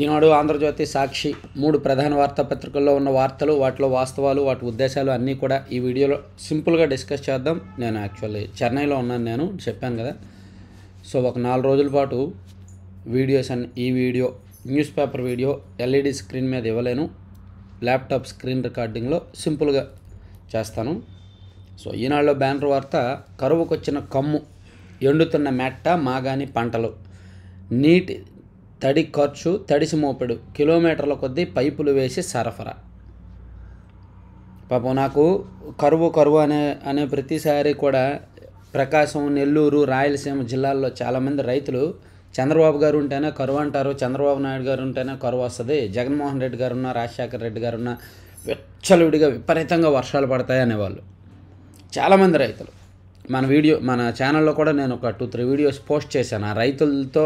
ఈనాడు ఆంధ్రజ్యోతి సాక్షి మూడు ప్రధాన వార్తాపత్రికల్లో ఉన్న వార్తలు వాటిలో వాస్తవాలు వాటి ఉద్దేశాలు అన్నీ కూడా ఈ వీడియోలో సింపుల్గా డిస్కస్ చేద్దాం నేను యాక్చువల్లీ చెన్నైలో ఉన్నాను నేను చెప్పాను కదా సో ఒక నాలుగు రోజుల పాటు వీడియోస్ అన్ని ఈ video newspaper video LED screen మీద ఇవ్వలేను ల్యాప్టాప్ స్క్రీన్ రికార్డింగ్లో సింపుల్గా చేస్తాను సో ఈనాడులో బ్యానర్ వార్త కరువుకొచ్చిన కమ్ము ఎండుతున్న మెట్ట మాగాని పంటలు నీటి తడి ఖర్చు తడిసి మోపెడు కిలోమీటర్ల కొద్దీ పైపులు వేసి సరఫరా పాపం నాకు కరువు కరువు అనే అనే ప్రతిసారి కూడా ప్రకాశం నెల్లూరు రాయలసీమ జిల్లాల్లో చాలామంది రైతులు చంద్రబాబు గారు ఉంటేనే కరువు అంటారు చంద్రబాబు నాయుడు గారు ఉంటేనే కరువు వస్తుంది జగన్మోహన్ రెడ్డి గారు ఉన్న రాజశేఖర రెడ్డి గారు ఉన్న విచ్చలవిడిగా విపరీతంగా వర్షాలు పడతాయి అనేవాళ్ళు చాలామంది రైతులు మన వీడియో మన ఛానల్లో కూడా నేను ఒక టూ త్రీ వీడియోస్ పోస్ట్ చేశాను ఆ రైతులతో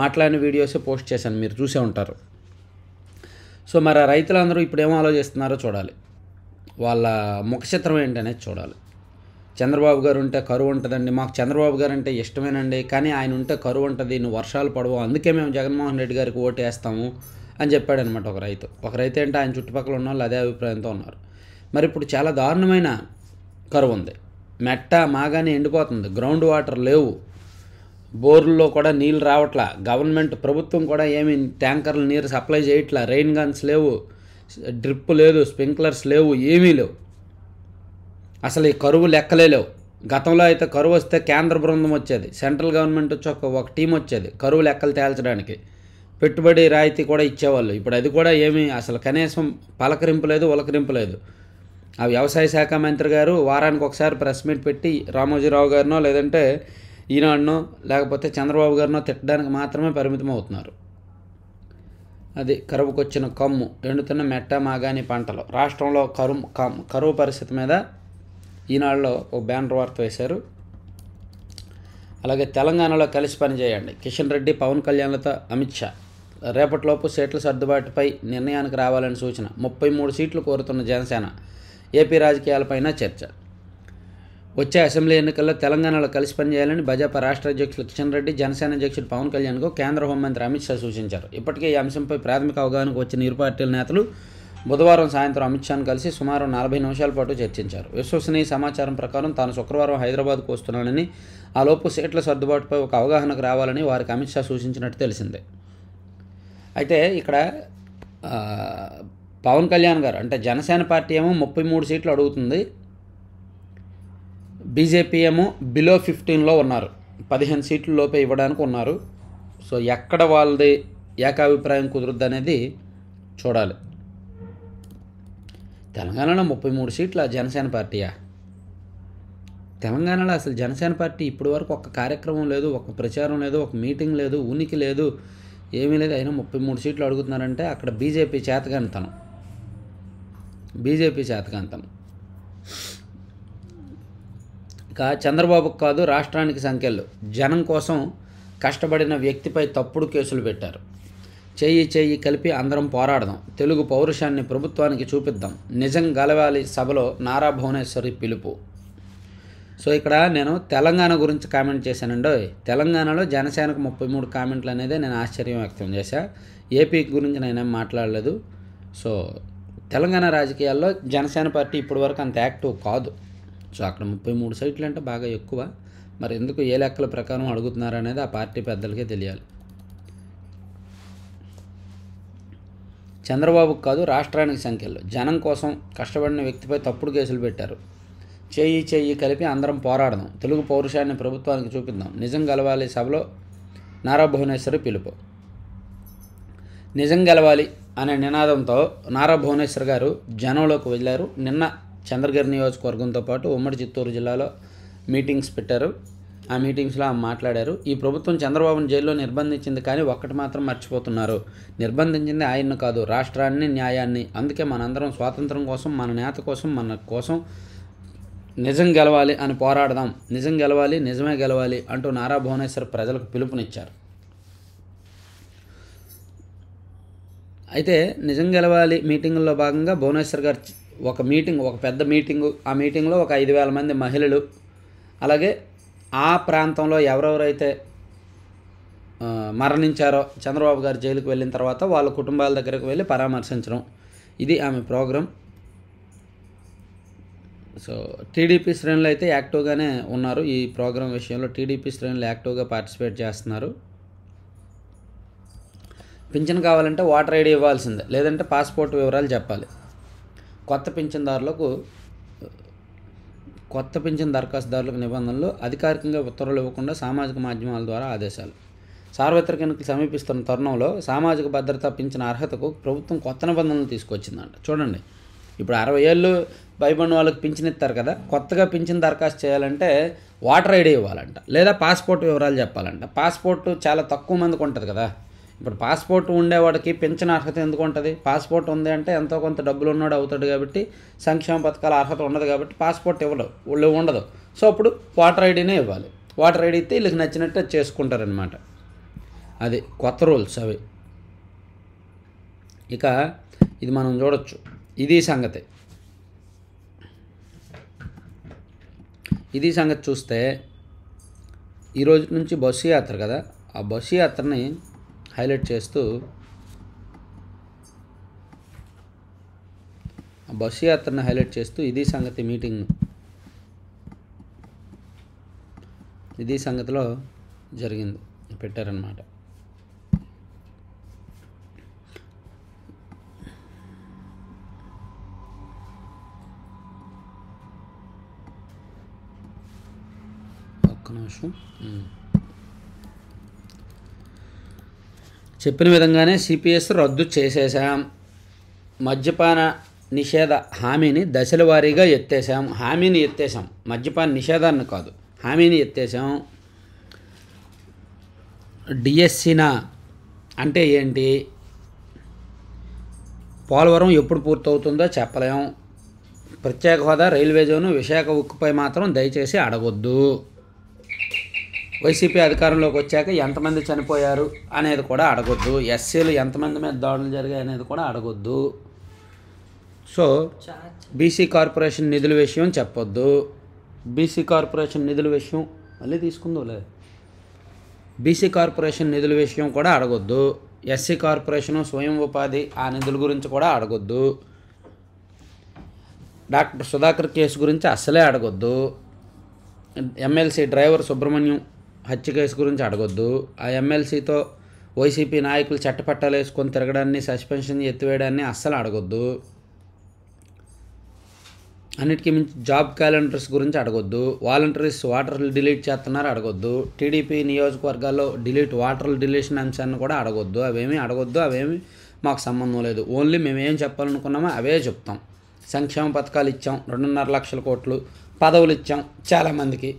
మాట్లాడిన వీడియోసే పోస్ట్ చేశాను మీరు చూసే ఉంటారు సో మరి రైతులందరూ ఇప్పుడు ఏమో ఆలోచిస్తున్నారో చూడాలి వాళ్ళ ముఖ చిత్రం ఏంటనేది చూడాలి చంద్రబాబు గారు ఉంటే కరువు ఉంటుందండి మాకు చంద్రబాబు గారు అంటే ఇష్టమేనండి కానీ ఆయన ఉంటే కరువు ఉంటుంది నువ్వు వర్షాలు పడవు అందుకే మేము జగన్మోహన్ రెడ్డి గారికి ఓటు వేస్తాము అని చెప్పాడనమాట ఒక రైతు ఒక రైతు అంటే ఆయన చుట్టుపక్కల ఉన్న వాళ్ళు అదే అభిప్రాయంతో ఉన్నారు మరి ఇప్పుడు చాలా దారుణమైన కరువు ఉంది మెట్ట మాగానే ఎండిపోతుంది గ్రౌండ్ వాటర్ లేవు బోర్ల్లో కూడా నీళ్ళు రావట్లా గవర్నమెంట్ ప్రభుత్వం కూడా ఏమి ట్యాంకర్లు నీరు సప్లై చేయట్లా రెయిన్ గన్స్ లేవు డ్రిప్ లేదు స్ప్రింక్లర్స్ లేవు ఏమీ లేవు అసలు ఈ కరువు లెక్కలే లేవు గతంలో అయితే కరువు వస్తే కేంద్ర బృందం వచ్చేది సెంట్రల్ గవర్నమెంట్ వచ్చి ఒక ఒక టీం వచ్చేది కరువు లెక్కలు తేల్చడానికి పెట్టుబడి రాయితీ కూడా ఇచ్చేవాళ్ళు ఇప్పుడు అది కూడా ఏమీ అసలు కనీసం పలకరింపు లేదు ఉలకరింపు లేదు ఆ వ్యవసాయ శాఖ మంత్రి గారు వారానికి ఒకసారి ప్రెస్ మీట్ పెట్టి రామోజీరావు గారినో లేదంటే ఈనాడునో లేకపోతే చంద్రబాబు గారినో తిట్టడానికి మాత్రమే పరిమితం అవుతున్నారు అది కరువుకొచ్చిన కమ్ము ఎండుతున్న మెట్ట మాగాని పంటలు రాష్ట్రంలో కరువు కరువు పరిస్థితి మీద ఈనాడులో ఓ బ్యానర్ వార్త వేశారు అలాగే తెలంగాణలో కలిసి పనిచేయండి కిషన్ రెడ్డి పవన్ కళ్యాణ్లతో అమిత్ షా రేపటిలోపు సీట్ల సర్దుబాటుపై నిర్ణయానికి రావాలని సూచన ముప్పై మూడు సీట్లు కోరుతున్న జనసేన ఏపీ రాజకీయాలపైన చర్చ వచ్చే అసెంబ్లీ ఎన్నికల్లో తెలంగాణలో కలిసి పనిచేయాలని భాజపా రాష్ట్ర అధ్యక్షులు కిషన్ రెడ్డి జనసేన అధ్యక్షుడు పవన్ కళ్యాణ్కు కేంద్ర హోంమంత్రి అమిత్ షా సూచించారు ఇప్పటికే ఈ అంశంపై ప్రాథమిక అవగాహనకు వచ్చిన ఇరు పార్టీల నేతలు బుధవారం సాయంత్రం అమిత్ షాను కలిసి సుమారు నలభై నిమిషాల పాటు చర్చించారు విశ్వసనీయ సమాచారం ప్రకారం తాను శుక్రవారం హైదరాబాద్కు వస్తున్నానని ఆలోపు సీట్ల సర్దుబాటుపై ఒక అవగాహనకు రావాలని వారికి అమిత్ షా సూచించినట్టు తెలిసిందే అయితే ఇక్కడ పవన్ కళ్యాణ్ గారు అంటే జనసేన పార్టీ ఏమో ముప్పై మూడు సీట్లు అడుగుతుంది బీజేపీ ఏమో బిలో ఫిఫ్టీన్లో ఉన్నారు పదిహేను సీట్లు లోపే ఇవ్వడానికి ఉన్నారు సో ఎక్కడ వాళ్ళది ఏకాభిప్రాయం కుదురుద్ది అనేది చూడాలి తెలంగాణలో ముప్పై మూడు సీట్ల జనసేన పార్టీయా తెలంగాణలో అసలు జనసేన పార్టీ ఇప్పటి వరకు ఒక కార్యక్రమం లేదు ఒక ప్రచారం లేదు ఒక మీటింగ్ లేదు ఉనికి లేదు ఏమీ లేదు అయినా ముప్పై మూడు సీట్లు అడుగుతున్నారంటే అక్కడ బీజేపీ చేతగానితనం బీజేపీ చేతగానితనం చంద్రబాబుకు కాదు రాష్ట్రానికి సంఖ్యలు జనం కోసం కష్టపడిన వ్యక్తిపై తప్పుడు కేసులు పెట్టారు చేయి చేయి కలిపి అందరం పోరాడదాం తెలుగు పౌరుషాన్ని ప్రభుత్వానికి చూపిద్దాం నిజం గలవాలి సభలో నారా భువనేశ్వరి పిలుపు సో ఇక్కడ నేను తెలంగాణ గురించి కామెంట్ చేశానండి తెలంగాణలో జనసేనకు ముప్పై మూడు కామెంట్లు అనేది నేను ఆశ్చర్యం వ్యక్తం చేశా ఏపీ గురించి నేనేం మాట్లాడలేదు సో తెలంగాణ రాజకీయాల్లో జనసేన పార్టీ ఇప్పటివరకు అంత యాక్టివ్ కాదు సో అక్కడ ముప్పై మూడు సీట్లు అంటే బాగా ఎక్కువ మరి ఎందుకు ఏ లెక్కల ప్రకారం అడుగుతున్నారు అనేది ఆ పార్టీ పెద్దలకే తెలియాలి చంద్రబాబుకు కాదు రాష్ట్రానికి సంఖ్యలు జనం కోసం కష్టపడిన వ్యక్తిపై తప్పుడు కేసులు పెట్టారు చేయి చేయి కలిపి అందరం పోరాడదాం తెలుగు పౌరుషాన్ని ప్రభుత్వానికి చూపిద్దాం నిజం గెలవాలి సభలో నారా భువనేశ్వరి పిలుపు నిజం గెలవాలి అనే నినాదంతో నారా భువనేశ్వర్ గారు జనంలోకి వెళ్ళారు నిన్న చంద్రగిరి నియోజకవర్గంతో పాటు ఉమ్మడి చిత్తూరు జిల్లాలో మీటింగ్స్ పెట్టారు ఆ మీటింగ్స్లో ఆమె మాట్లాడారు ఈ ప్రభుత్వం చంద్రబాబును జైల్లో నిర్బంధించింది కానీ ఒక్కటి మాత్రం మర్చిపోతున్నారు నిర్బంధించింది ఆయన్ను కాదు రాష్ట్రాన్ని న్యాయాన్ని అందుకే మనందరం స్వాతంత్రం కోసం మన నేత కోసం మన కోసం నిజం గెలవాలి అని పోరాడదాం నిజం గెలవాలి నిజమే గెలవాలి అంటూ నారా భువనేశ్వర్ ప్రజలకు పిలుపునిచ్చారు అయితే నిజం గెలవాలి మీటింగుల్లో భాగంగా భువనేశ్వర్ గారు ఒక మీటింగ్ ఒక పెద్ద మీటింగు ఆ మీటింగ్లో ఒక ఐదు వేల మంది మహిళలు అలాగే ఆ ప్రాంతంలో ఎవరెవరైతే మరణించారో చంద్రబాబు గారు జైలుకు వెళ్ళిన తర్వాత వాళ్ళ కుటుంబాల దగ్గరకు వెళ్ళి పరామర్శించడం ఇది ఆమె ప్రోగ్రాం సో టీడీపీ శ్రేణులు అయితే యాక్టివ్గానే ఉన్నారు ఈ ప్రోగ్రాం విషయంలో టీడీపీ శ్రేణులు యాక్టివ్గా పార్టిసిపేట్ చేస్తున్నారు పింఛన్ కావాలంటే ఓటర్ ఐడి ఇవ్వాల్సిందే లేదంటే పాస్పోర్ట్ వివరాలు చెప్పాలి కొత్త పింఛన్దారులకు కొత్త పింఛన్ దరఖాస్తుదారులకు నిబంధనలు అధికారికంగా ఉత్తర్వులు ఇవ్వకుండా సామాజిక మాధ్యమాల ద్వారా ఆదేశాలు సార్వత్రిక ఎన్నికలు సమీపిస్తున్న తరుణంలో సామాజిక భద్రత పింఛన్ అర్హతకు ప్రభుత్వం కొత్త నిబంధనలు తీసుకొచ్చిందంట చూడండి ఇప్పుడు అరవై ఏళ్ళు భయపడిన వాళ్ళకి పింఛన్ ఇస్తారు కదా కొత్తగా పింఛన్ దరఖాస్తు చేయాలంటే వాటర్ ఐడి ఇవ్వాలంట లేదా పాస్పోర్ట్ వివరాలు చెప్పాలంట పాస్పోర్ట్ చాలా తక్కువ మందికి ఉంటుంది కదా ఇప్పుడు పాస్పోర్ట్ ఉండేవాడికి పెంచిన అర్హత ఎందుకు ఉంటుంది పాస్పోర్ట్ ఉంది అంటే ఎంతో కొంత డబ్బులు ఉన్నాడు అవుతాడు కాబట్టి సంక్షేమ పథకాల అర్హత ఉండదు కాబట్టి పాస్పోర్ట్ ఇవ్వడు ఉండదు సో అప్పుడు వాటర్ ఐడీనే ఇవ్వాలి వాటర్ ఐడి అయితే వీళ్ళకి నచ్చినట్టు చేసుకుంటారనమాట అది కొత్త రూల్స్ అవి ఇక ఇది మనం చూడొచ్చు ఇది సంగతి ఇది సంగతి చూస్తే ఈరోజు నుంచి బస్సు యాత్ర కదా ఆ బస్సు యాత్రని హైలైట్ చేస్తూ బస్సు యాత్రను హైలైట్ చేస్తూ ఇది సంగతి మీటింగ్ ఇది సంగతిలో జరిగింది పెట్టారనమాట ఒక్క నిమిషం చెప్పిన విధంగానే సిపిఎస్ రద్దు చేసేశాం మద్యపాన నిషేధ హామీని దశల వారీగా ఎత్తేసాం హామీని ఎత్తేసాం మద్యపాన నిషేధాన్ని కాదు హామీని ఎత్తేసాం డిఎస్సిన అంటే ఏంటి పోలవరం ఎప్పుడు పూర్తవుతుందో చెప్పలేం ప్రత్యేక హోదా రైల్వే జోను విశాఖ ఉక్కుపై మాత్రం దయచేసి అడగొద్దు వైసీపీ అధికారంలోకి వచ్చాక ఎంతమంది చనిపోయారు అనేది కూడా అడగొద్దు ఎస్సీలు ఎంతమంది మీద దాడులు జరిగాయి అనేది కూడా అడగొద్దు సో బీసీ కార్పొరేషన్ నిధుల విషయం చెప్పొద్దు బీసీ కార్పొరేషన్ నిధుల విషయం మళ్ళీ తీసుకుందో లేదు బీసీ కార్పొరేషన్ నిధుల విషయం కూడా అడగొద్దు ఎస్సీ కార్పొరేషను స్వయం ఉపాధి ఆ నిధుల గురించి కూడా అడగొద్దు డాక్టర్ సుధాకర్ కేసు గురించి అస్సలే అడగొద్దు ఎమ్మెల్సీ డ్రైవర్ సుబ్రహ్మణ్యం హత్య కేసు గురించి అడగొద్దు ఆ ఎమ్మెల్సీతో వైసీపీ నాయకులు చట్టపట్టాలు వేసుకొని తిరగడాన్ని సస్పెన్షన్ ఎత్తివేయడాన్ని అస్సలు అడగొద్దు అన్నిటికీ మించి జాబ్ క్యాలెండర్స్ గురించి అడగొద్దు వాలంటీర్స్ వాటర్లు డిలీట్ చేస్తున్నారు అడగొద్దు టీడీపీ నియోజకవర్గాల్లో డిలీట్ వాటర్లు డిలీషన్ అంశాన్ని కూడా అడగొద్దు అవేమీ అడగొద్దు అవేమి మాకు సంబంధం లేదు ఓన్లీ మేము ఏం చెప్పాలనుకున్నామో అవే చెప్తాం సంక్షేమ పథకాలు ఇచ్చాం రెండున్నర లక్షల కోట్లు పదవులు ఇచ్చాం చాలామందికి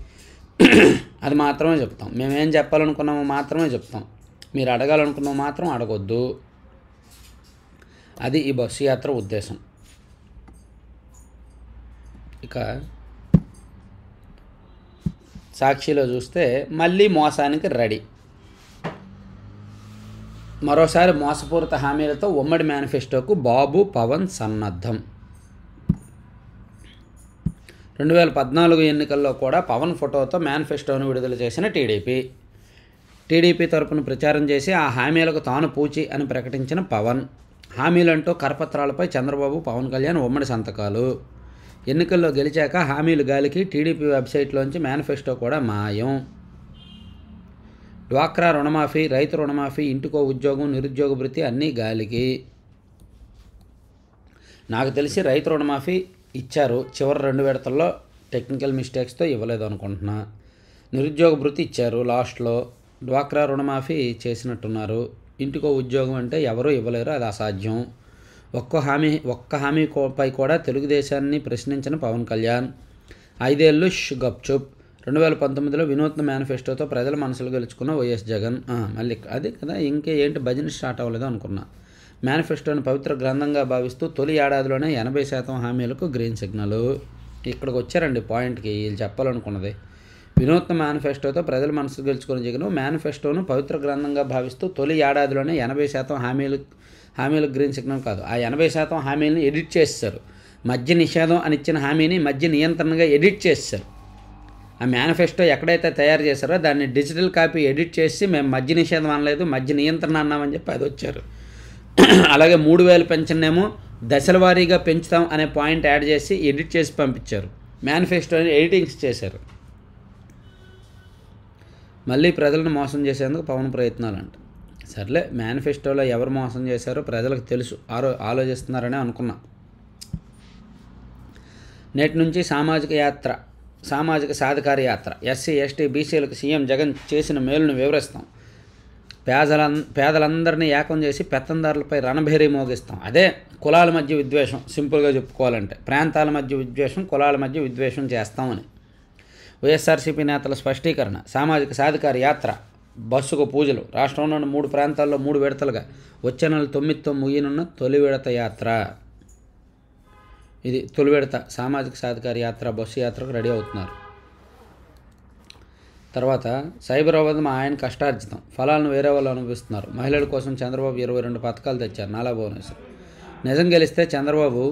అది మాత్రమే చెప్తాం మేమేం చెప్పాలనుకున్నామో మాత్రమే చెప్తాం మీరు అడగాలనుకున్నాం మాత్రం అడగొద్దు అది ఈ బస్సు యాత్ర ఉద్దేశం ఇక సాక్షిలో చూస్తే మళ్ళీ మోసానికి రెడీ మరోసారి మోసపూరిత హామీలతో ఉమ్మడి మేనిఫెస్టోకు బాబు పవన్ సన్నద్ధం రెండు వేల పద్నాలుగు ఎన్నికల్లో కూడా పవన్ ఫోటోతో మేనిఫెస్టోను విడుదల చేసిన టీడీపీ టీడీపీ తరపున ప్రచారం చేసి ఆ హామీలకు తాను పూచి అని ప్రకటించిన పవన్ హామీలంటూ కరపత్రాలపై చంద్రబాబు పవన్ కళ్యాణ్ ఉమ్మడి సంతకాలు ఎన్నికల్లో గెలిచాక హామీలు గాలికి టీడీపీ వెబ్సైట్లోంచి మేనిఫెస్టో కూడా మాయం డ్వాక్రా రుణమాఫీ రైతు రుణమాఫీ ఇంటికో ఉద్యోగం నిరుద్యోగ భృతి అన్నీ గాలికి నాకు తెలిసి రైతు రుణమాఫీ ఇచ్చారు చివరి రెండు విడతల్లో టెక్నికల్ మిస్టేక్స్తో ఇవ్వలేదు అనుకుంటున్నా నిరుద్యోగ భృతి ఇచ్చారు లాస్ట్లో డ్వాక్రా రుణమాఫీ చేసినట్టున్నారు ఇంటికో ఉద్యోగం అంటే ఎవరూ ఇవ్వలేరు అది అసాధ్యం ఒక్క హామీ ఒక్క హామీ పై కూడా తెలుగుదేశాన్ని ప్రశ్నించిన పవన్ కళ్యాణ్ ఐదేళ్ళు ష్ గప్చుప్ రెండు వేల పంతొమ్మిదిలో వినూత్న మేనిఫెస్టోతో ప్రజల మనసులు గెలుచుకున్న వైఎస్ జగన్ మళ్ళీ అది కదా ఇంకే ఏంటి భజన స్టార్ట్ అవ్వలేదు అనుకున్నా మేనిఫెస్టోను పవిత్ర గ్రంథంగా భావిస్తూ తొలి ఏడాదిలోనే ఎనభై శాతం హామీలకు గ్రీన్ సిగ్నల్ ఇక్కడికి వచ్చారండి పాయింట్కి వీళ్ళు చెప్పాలనుకున్నది వినూత్న మేనిఫెస్టోతో ప్రజల మనసు గెలుచుకుని జగన్ మేనిఫెస్టోను పవిత్ర గ్రంథంగా భావిస్తూ తొలి ఏడాదిలోనే ఎనభై శాతం హామీలు హామీలకు గ్రీన్ సిగ్నల్ కాదు ఆ ఎనభై శాతం హామీలను ఎడిట్ చేస్తారు మధ్య నిషేధం అని ఇచ్చిన హామీని మధ్య నియంత్రణగా ఎడిట్ చేస్తారు ఆ మేనిఫెస్టో ఎక్కడైతే తయారు చేశారో దాన్ని డిజిటల్ కాపీ ఎడిట్ చేసి మేము మధ్య నిషేధం అనలేదు మధ్య నియంత్రణ అన్నామని చెప్పి అది వచ్చారు అలాగే మూడు వేలు పెంచనేమో దశల వారీగా పెంచుతాం అనే పాయింట్ యాడ్ చేసి ఎడిట్ చేసి పంపించారు మేనిఫెస్టోని ఎడిటింగ్స్ చేశారు మళ్ళీ ప్రజలను మోసం చేసేందుకు పవన్ ప్రయత్నాలు అంట సర్లే మేనిఫెస్టోలో ఎవరు మోసం చేశారో ప్రజలకు తెలుసు ఆరో ఆలోచిస్తున్నారని అనుకున్నా నేటి నుంచి సామాజిక యాత్ర సామాజిక సాధికార యాత్ర ఎస్సీ ఎస్టీ బీసీలకు సీఎం జగన్ చేసిన మేలును వివరిస్తాం పేదల పేదలందరినీ ఏకం చేసి పెత్తందారులపై రణభేరీ మోగిస్తాం అదే కులాల మధ్య విద్వేషం సింపుల్గా చెప్పుకోవాలంటే ప్రాంతాల మధ్య విద్వేషం కులాల మధ్య విద్వేషం చేస్తామని వైఎస్ఆర్సీపీ నేతల స్పష్టీకరణ సామాజిక సాధికార యాత్ర బస్సుకు పూజలు రాష్ట్రంలోని మూడు ప్రాంతాల్లో మూడు విడతలుగా వచ్చే నెల తొమ్మిదితో ముగినున్న తొలి విడత యాత్ర ఇది తొలి విడత సామాజిక సాధికార యాత్ర బస్సు యాత్రకు రెడీ అవుతున్నారు తర్వాత సైబర్ అవ్వదు మా ఆయన కష్టార్జితం ఫలాలను వేరే వాళ్ళు అనుభవిస్తున్నారు మహిళల కోసం చంద్రబాబు ఇరవై రెండు పథకాలు తెచ్చారు నాలా భువనేశ్వర్ నిజం గెలిస్తే చంద్రబాబు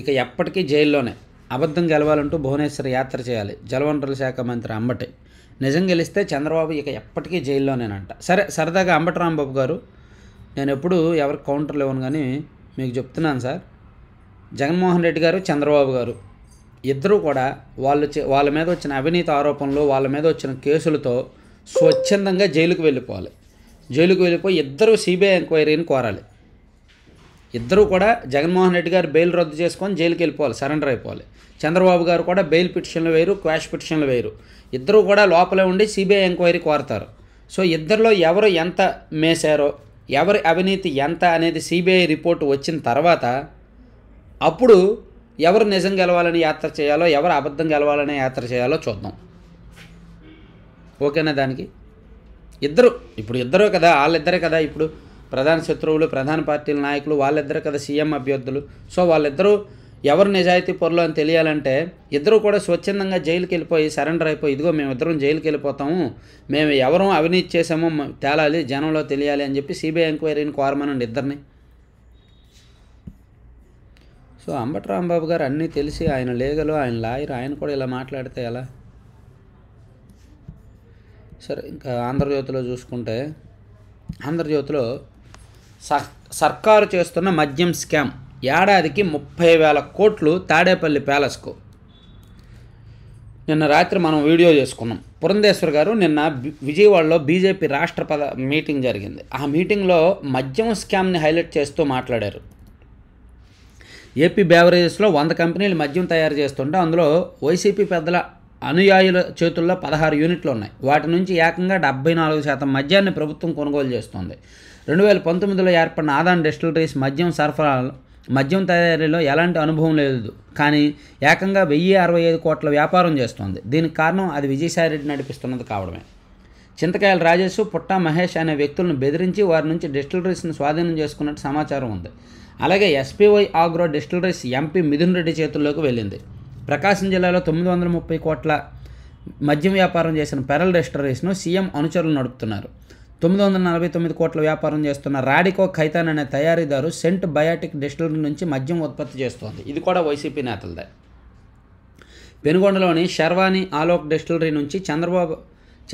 ఇక ఎప్పటికీ జైల్లోనే అబద్ధం గెలవాలంటూ భువనేశ్వర్ యాత్ర చేయాలి జలవనరుల శాఖ మంత్రి అంబటి నిజం గెలిస్తే చంద్రబాబు ఇక ఎప్పటికీ జైల్లోనేనంట సరే సరదాగా అంబటి రాంబాబు గారు నేను ఎప్పుడు ఎవరికి కౌంటర్లు ఇవ్వను కానీ మీకు చెప్తున్నాను సార్ జగన్మోహన్ రెడ్డి గారు చంద్రబాబు గారు ఇద్దరూ కూడా వాళ్ళు వాళ్ళ మీద వచ్చిన అవినీతి ఆరోపణలు వాళ్ళ మీద వచ్చిన కేసులతో స్వచ్ఛందంగా జైలుకు వెళ్ళిపోవాలి జైలుకు వెళ్ళిపోయి ఇద్దరు సిబిఐ ఎంక్వైరీని కోరాలి ఇద్దరూ కూడా జగన్మోహన్ రెడ్డి గారు బెయిల్ రద్దు చేసుకొని జైలుకి వెళ్ళిపోవాలి సరెండర్ అయిపోవాలి చంద్రబాబు గారు కూడా బెయిల్ పిటిషన్లు వేయరు క్వాష్ పిటిషన్లు వేయరు ఇద్దరూ కూడా లోపలే ఉండి సిబిఐ ఎంక్వైరీ కోరతారు సో ఇద్దరిలో ఎవరు ఎంత మేశారో ఎవరి అవినీతి ఎంత అనేది సిబిఐ రిపోర్ట్ వచ్చిన తర్వాత అప్పుడు ఎవరు నిజం గెలవాలని యాత్ర చేయాలో ఎవరు అబద్ధం గెలవాలని యాత్ర చేయాలో చూద్దాం ఓకేనా దానికి ఇద్దరు ఇప్పుడు ఇద్దరు కదా వాళ్ళిద్దరే కదా ఇప్పుడు ప్రధాన శత్రువులు ప్రధాన పార్టీల నాయకులు వాళ్ళిద్దరు కదా సీఎం అభ్యర్థులు సో వాళ్ళిద్దరూ ఎవరు నిజాయితీ పొరలో అని తెలియాలంటే ఇద్దరు కూడా స్వచ్ఛందంగా జైలుకి వెళ్ళిపోయి సరెండర్ అయిపోయి ఇదిగో మేము ఇద్దరం జైలుకి వెళ్ళిపోతాము మేము ఎవరూ అవినీతి చేసామో తేలాలి జనంలో తెలియాలి అని చెప్పి సిబిఐ ఎంక్వైరీని కోరమనండి ఇద్దరిని సో అంబటి గారు అన్నీ తెలిసి ఆయన లేగలు ఆయన లాయర్ ఆయన కూడా ఇలా మాట్లాడితే ఎలా సరే ఇంకా ఆంధ్రజ్యోతిలో చూసుకుంటే ఆంధ్రజ్యోతిలో సర్కారు చేస్తున్న మద్యం స్కామ్ ఏడాదికి ముప్పై వేల కోట్లు తాడేపల్లి ప్యాలెస్కు నిన్న రాత్రి మనం వీడియో చేసుకున్నాం పురంధేశ్వర్ గారు నిన్న విజయవాడలో బీజేపీ రాష్ట్ర పద మీటింగ్ జరిగింది ఆ మీటింగ్లో మద్యం స్కామ్ని హైలైట్ చేస్తూ మాట్లాడారు ఏపీ బ్యావరేజెస్లో వంద కంపెనీలు మద్యం తయారు చేస్తుంటే అందులో వైసీపీ పెద్దల అనుయాయుల చేతుల్లో పదహారు యూనిట్లు ఉన్నాయి వాటి నుంచి ఏకంగా డెబ్బై నాలుగు శాతం మద్యాన్ని ప్రభుత్వం కొనుగోలు చేస్తుంది రెండు వేల పంతొమ్మిదిలో ఏర్పడిన ఆదాన్ డిస్టిలరీస్ మద్యం సరఫరా మద్యం తయారీలో ఎలాంటి అనుభవం లేదు కానీ ఏకంగా వెయ్యి అరవై ఐదు కోట్ల వ్యాపారం చేస్తోంది దీనికి కారణం అది విజయసాయిరెడ్డి నడిపిస్తున్నది కావడమే చింతకాయల రాజేష్ పుట్టా మహేష్ అనే వ్యక్తులను బెదిరించి వారి నుంచి డిస్టిలరీస్ని స్వాధీనం చేసుకున్నట్టు సమాచారం ఉంది అలాగే SPY agro distilleries MP Mithun Reddy చేతుల్లోకి వెళ్ళింది ప్రకాశం జిల్లాలో తొమ్మిది వందల ముప్పై కోట్ల మద్యం వ్యాపారం చేసిన పెరల్ డిస్టరీస్ను సీఎం అనుచరులు నడుపుతున్నారు తొమ్మిది వందల నలభై తొమ్మిది కోట్ల వ్యాపారం చేస్తున్న రాడికో ఖైతాన్ అనే తయారీదారు సెంట్ బయాటిక్ డిస్టిలరీ నుంచి మద్యం ఉత్పత్తి చేస్తోంది ఇది కూడా వైసీపీ నేతలదే పెనుగొండలోని శర్వాణి ఆలోక్ డిస్టిలరీ నుంచి చంద్రబాబు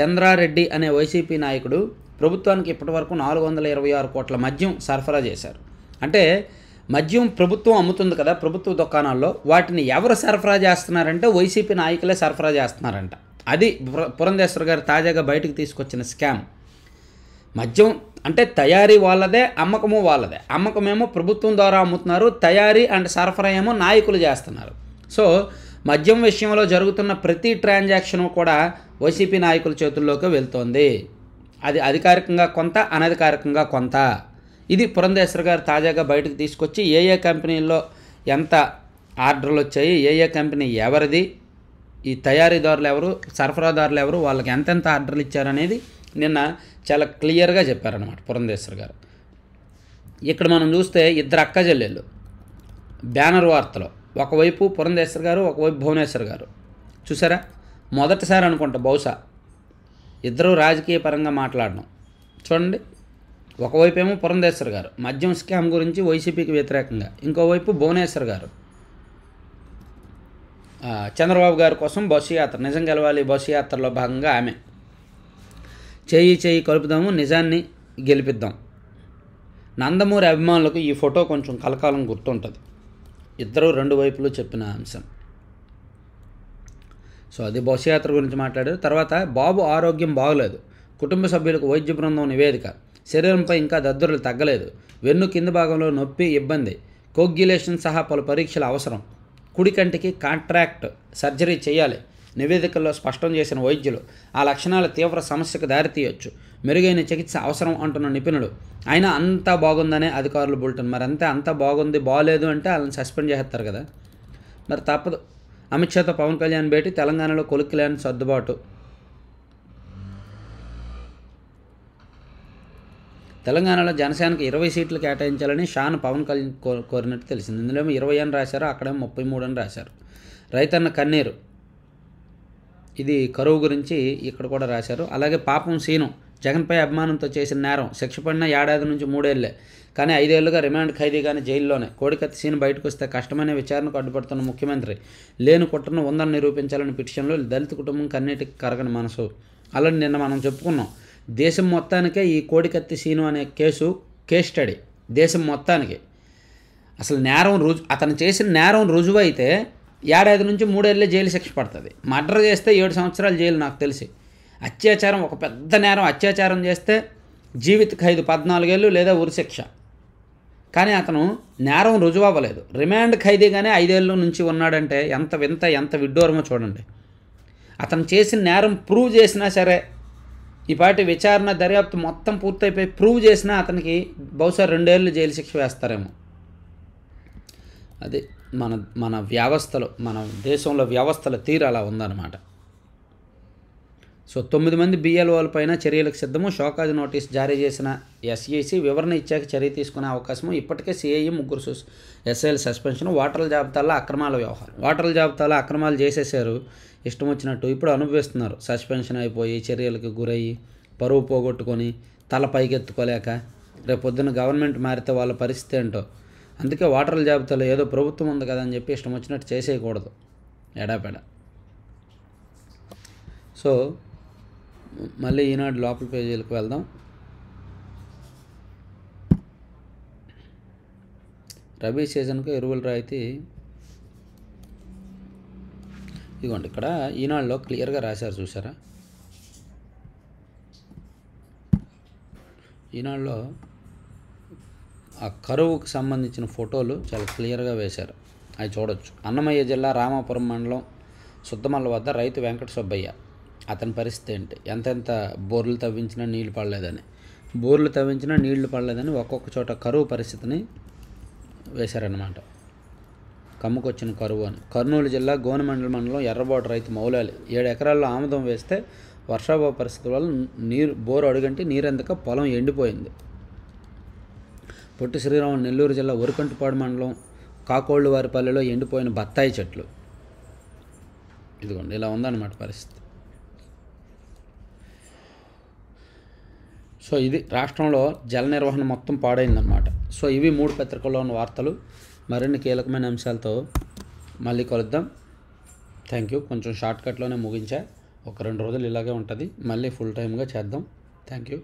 చంద్రారెడ్డి అనే వైసీపీ నాయకుడు ప్రభుత్వానికి ఇప్పటివరకు నాలుగు వందల ఇరవై ఆరు కోట్ల మద్యం సరఫరా చేశారు అంటే మద్యం ప్రభుత్వం అమ్ముతుంది కదా ప్రభుత్వ దుకాణాల్లో వాటిని ఎవరు సరఫరా చేస్తున్నారంటే వైసీపీ నాయకులే సరఫరా చేస్తున్నారంట అది పురంధేశ్వర్ గారు తాజాగా బయటకు తీసుకొచ్చిన స్కామ్ మద్యం అంటే తయారీ వాళ్ళదే అమ్మకము వాళ్ళదే అమ్మకమేమో ప్రభుత్వం ద్వారా అమ్ముతున్నారు తయారీ అండ్ సరఫరా ఏమో నాయకులు చేస్తున్నారు సో మద్యం విషయంలో జరుగుతున్న ప్రతి ట్రాన్సాక్షను కూడా వైసీపీ నాయకుల చేతుల్లోకి వెళ్తోంది అది అధికారికంగా కొంత అనధికారికంగా కొంత ఇది పురంధేశ్వర్ గారు తాజాగా బయటకు తీసుకొచ్చి ఏ ఏ కంపెనీల్లో ఎంత ఆర్డర్లు వచ్చాయి ఏ ఏ కంపెనీ ఎవరిది ఈ తయారీదారులు ఎవరు సరఫరాదారులు ఎవరు వాళ్ళకి ఎంతెంత ఆర్డర్లు ఇచ్చారనేది నిన్న చాలా క్లియర్గా చెప్పారనమాట పురంధేశ్వర్ గారు ఇక్కడ మనం చూస్తే ఇద్దరు అక్క చెల్లెళ్ళు బ్యానర్ వార్తలో ఒకవైపు పురంధేశ్వర్ గారు ఒకవైపు భువనేశ్వర్ గారు చూసారా మొదటిసారి అనుకుంటా బహుశా ఇద్దరు రాజకీయ పరంగా మాట్లాడడం చూడండి ఒకవైపు ఏమో పురంధేశ్వర్ గారు మద్యం స్కామ్ గురించి వైసీపీకి వ్యతిరేకంగా ఇంకోవైపు భువనేశ్వర్ గారు చంద్రబాబు గారి కోసం బస్సు యాత్ర నిజం గెలవాలి బస్సు యాత్రలో భాగంగా ఆమె చేయి చేయి కలుపుదాము నిజాన్ని గెలిపిద్దాం నందమూరి అభిమానులకు ఈ ఫోటో కొంచెం కలకాలం గుర్తుంటుంది ఇద్దరు రెండు వైపులు చెప్పిన అంశం సో అది బస్సు యాత్ర గురించి మాట్లాడారు తర్వాత బాబు ఆరోగ్యం బాగలేదు కుటుంబ సభ్యులకు వైద్య బృందం నివేదిక శరీరంపై ఇంకా దద్దురులు తగ్గలేదు వెన్ను కింది భాగంలో నొప్పి ఇబ్బంది కోగ్యులేషన్ సహా పలు పరీక్షలు అవసరం కుడి కంటికి కాంట్రాక్ట్ సర్జరీ చేయాలి నివేదికల్లో స్పష్టం చేసిన వైద్యులు ఆ లక్షణాల తీవ్ర సమస్యకు దారితీయొచ్చు మెరుగైన చికిత్స అవసరం అంటున్న నిపుణుడు అయినా అంతా బాగుందనే అధికారులు బుల్టన్ మరి అంతే అంతా బాగుంది బాగాలేదు అంటే వాళ్ళని సస్పెండ్ చేస్తారు కదా మరి తప్పదు అమిత్ షాతో పవన్ కళ్యాణ్ భేటీ తెలంగాణలో కొలుక్కులేని సర్దుబాటు తెలంగాణలో జనసేనకు ఇరవై సీట్లు కేటాయించాలని షాన్ పవన్ కళ్యాణ్ కోరినట్టు తెలిసింది ఇందులో ఇరవై అని రాశారు అక్కడేమో ముప్పై మూడు అని రాశారు రైతన్న కన్నీరు ఇది కరువు గురించి ఇక్కడ కూడా రాశారు అలాగే పాపం సీను జగన్పై అభిమానంతో చేసిన నేరం శిక్ష పడిన ఏడాది నుంచి మూడేళ్లే కానీ ఐదేళ్లుగా రిమాండ్ ఖైదీగానే జైల్లోనే కోడికత్తి సీన్ బయటకు వస్తే కష్టమైన విచారణకు అడ్డుపడుతున్న ముఖ్యమంత్రి లేని కుట్రను ఉందని నిరూపించాలని పిటిషన్లో దళిత కుటుంబం కన్నీటికి కరగని మనసు అలా నిన్న మనం చెప్పుకున్నాం దేశం మొత్తానికే ఈ కోడికత్తి సీను అనే కేసు కేస్ స్టడీ దేశం మొత్తానికి అసలు నేరం రుజు అతను చేసిన నేరం రుజువు అయితే ఏడాది నుంచి మూడేళ్ళే జైలు శిక్ష పడుతుంది మర్డర్ చేస్తే ఏడు సంవత్సరాలు జైలు నాకు తెలిసి అత్యాచారం ఒక పెద్ద నేరం అత్యాచారం చేస్తే జీవిత ఖైదు పద్నాలుగేళ్ళు లేదా ఉరి శిక్ష కానీ అతను నేరం రుజువు అవ్వలేదు రిమాండ్ ఖైదీగానే ఐదేళ్ళ నుంచి ఉన్నాడంటే ఎంత వింత ఎంత విడ్డూరమో చూడండి అతను చేసిన నేరం ప్రూవ్ చేసినా సరే ఈ పాటి విచారణ దర్యాప్తు మొత్తం పూర్తయిపోయి ప్రూవ్ చేసినా అతనికి బహుశా రెండేళ్ళు జైలు శిక్ష వేస్తారేమో అది మన మన వ్యవస్థలో మన దేశంలో వ్యవస్థల తీరు అలా ఉందన్నమాట సో తొమ్మిది మంది బిఎల్ఓల పైన చర్యలకు సిద్ధము షోకాజ్ నోటీస్ జారీ చేసిన ఎస్ఈసి e వివరణ ఇచ్చాక చర్య తీసుకునే అవకాశం ఇప్పటికే సిఐఎం e ముగ్గురు ఎస్ఐఎల్ సస్పెన్షన్ వాటర్ల జాబితాల్లో అక్రమాల వ్యవహారం వాటర్ల జాబితాలో అక్రమాలు చేసేసారు ఇష్టం వచ్చినట్టు ఇప్పుడు అనుభవిస్తున్నారు సస్పెన్షన్ అయిపోయి చర్యలకు గురయ్యి పరువు పోగొట్టుకొని తల పైకెత్తుకోలేక రేపొద్దున గవర్నమెంట్ మారితే వాళ్ళ పరిస్థితి ఏంటో అందుకే వాటర్ల జాబితాలో ఏదో ప్రభుత్వం ఉంది కదా అని చెప్పి ఇష్టం వచ్చినట్టు చేసేయకూడదు ఎడాపెడా సో మళ్ళీ ఈనాడు లోపల పేజీలకు వెళ్దాం రబీ సీజన్కు ఎరువుల రాయితీ ఇదిగోండి ఇక్కడ ఈనాడులో క్లియర్గా రాశారు చూసారా ఈనాడులో ఆ కరువుకు సంబంధించిన ఫోటోలు చాలా క్లియర్గా వేశారు అవి చూడొచ్చు అన్నమయ్య జిల్లా రామాపురం మండలం సుద్దమల్ల వద్ద రైతు వెంకట సుబ్బయ్య అతని పరిస్థితి ఏంటి ఎంతెంత బోర్లు తవ్వించినా నీళ్లు పడలేదని బోర్లు తవ్వించినా నీళ్లు పడలేదని ఒక్కొక్క చోట కరువు పరిస్థితిని వేశారనమాట కమ్ముకొచ్చిన కరువు అని కర్నూలు జిల్లా గోనమండల మండలం ఎర్రబోట రైతు మౌలాలి ఏడు ఎకరాల్లో ఆముదం వేస్తే వర్షాభావ పరిస్థితుల వల్ల నీరు బోరు అడుగంటి నీరెందుక పొలం ఎండిపోయింది పొట్టి శ్రీరాములు నెల్లూరు జిల్లా ఒరికంటుపాడు మండలం కాకోళ్ళు వారిపల్లెలో ఎండిపోయిన బత్తాయి చెట్లు ఇదిగోండి ఇలా ఉందన్నమాట పరిస్థితి సో ఇది రాష్ట్రంలో జల నిర్వహణ మొత్తం పాడైందనమాట సో ఇవి మూడు పత్రికల్లో ఉన్న వార్తలు మరిన్ని కీలకమైన అంశాలతో మళ్ళీ కలుద్దాం థ్యాంక్ యూ కొంచెం షార్ట్కట్లోనే ముగించా ఒక రెండు రోజులు ఇలాగే ఉంటుంది మళ్ళీ ఫుల్ టైమ్గా చేద్దాం థ్యాంక్ యూ